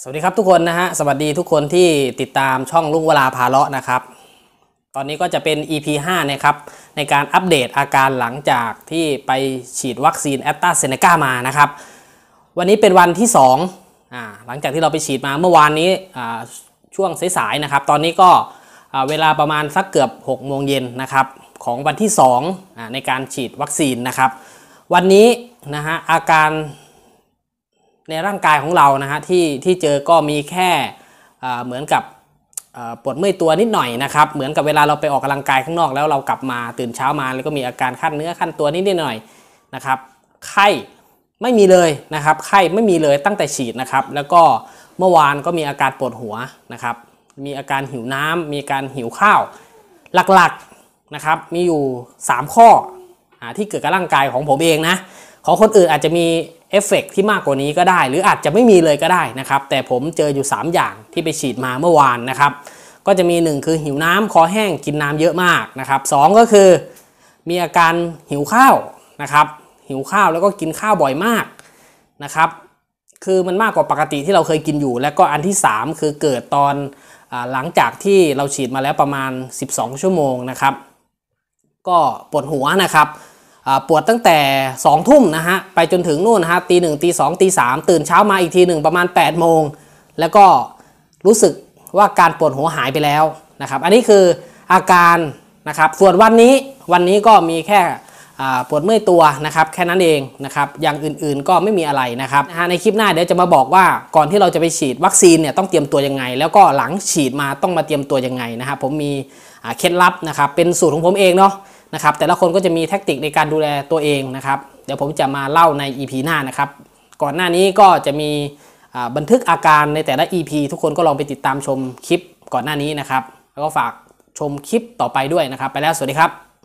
สวัสดีครับทุกคนนะฮะสวัสดีทุกคนที่ติดตามช่องลุงเวลาพาเลาะนะครับตอนนี้ก็จะเป็น EP 5นะครับในการอัปเดตอาการหลังจากที่ไปฉีดวัคซีนแอตตาเซเนกามานะครับวันนี้เป็นวันที่2อ่าหลังจากที่เราไปฉีดมาเมื่อวานนี้อ่าช่วงสายๆนะครับ ตอนนี้ก็เวลาประมาณสักเกือบ6โมงเย็นนะครับของวันที่2ในการฉีดวัคซีนนะครับวันนี้นะฮะอาการในร่างกายของเรานะฮะที่ที่เจอก็มีแค่เหมือนกับปวดเมื่อยตัวนิดหน่อยนะครับ เหมือนกับเวลาเราไปออกกำลังกายข้างนอกแล้วเรากลับมาตื่นเช้ามาแล้วก็มีอาการขั้นเนื้อขั้นตัวนิดหน่อยนะครับไข้ ไม่มีเลยนะครับ ไข้ไม่มีเลยตั้งแต่ฉีดนะครับ แล้วก็เมื่อวานก็มีอาการปวดหัวนะครับ มีอาการหิวน้ำ มีการหิวข้าว หลักๆนะครับ มีอยู่ 3 ข้อที่เกิดกับร่างกายของผมเองนะของคนอื่นอาจจะมีเอฟเฟกที่มากกว่านี้ก็ได้หรืออาจจะไม่มีเลยก็ได้นะครับ แต่ผมเจออยู่ 3 อย่างที่ไปฉีดมาเมื่อวานนะครับ ก็จะมี 1 คือหิวน้ำคอแห้งกินน้ำเยอะมากนะครับสก็คือมีอาการหิวข้าวนะครับหิวข้าวแล้วก็กินข้าวบ่อยมากนะครับ คือมันมากกว่าปกติที่เราเคยกินอยู่ แล้วก็อันที่ 3 คือเกิดตอนหลังจากที่เราฉีดมาแล้วประมาณ 12 ชั่วโมงนะครับก็ปวดหัวนะครับปวดตั้งแต่2องทุ่มนะฮะไปจนถึงนู่นนะฮะตีหนึ่งตีสองตีสามตื่นเช้ามาอีกทีหนึ่งประมาณ8ปดโมง แล้วก็รู้สึกว่าการปวดหัวหายไปแล้วนะครับอันนี้คืออาการนะครับส่วนวันนี้วันนี้ก็มีแค่ปวดเมื่อยตัวนะครับแค่นั้นเองนะครับอย่างอื่นๆก็ไม่มีอะไรนะครับในคลิปหน้าเดี๋ยวจะมาบอกว่าก่อนที่เราจะไปฉีดวัคซีนเนี่ยต้องเตรียมตัวยังไง แล้วก็หลังฉีดมาต้องมาเตรียมตัวยังไงนะครับผมมีเคล็ดลับนะครับ เป็นสูตรของผมเองเนาะนะครับแต่ละคนก็จะมีแท็กติกในการดูแลตัวเองนะครับเดี๋ยวผมจะมาเล่าใน EP หน้านะครับก่อนหน้านี้ก็จะมีบันทึกอาการในแต่ละ EP ทุกคนก็ลองไปติดตามชมคลิปก่อนหน้านี้นะครับ แล้วก็ฝากชมคลิปต่อไปด้วยนะครับ ไปแล้วสวัสดีครับ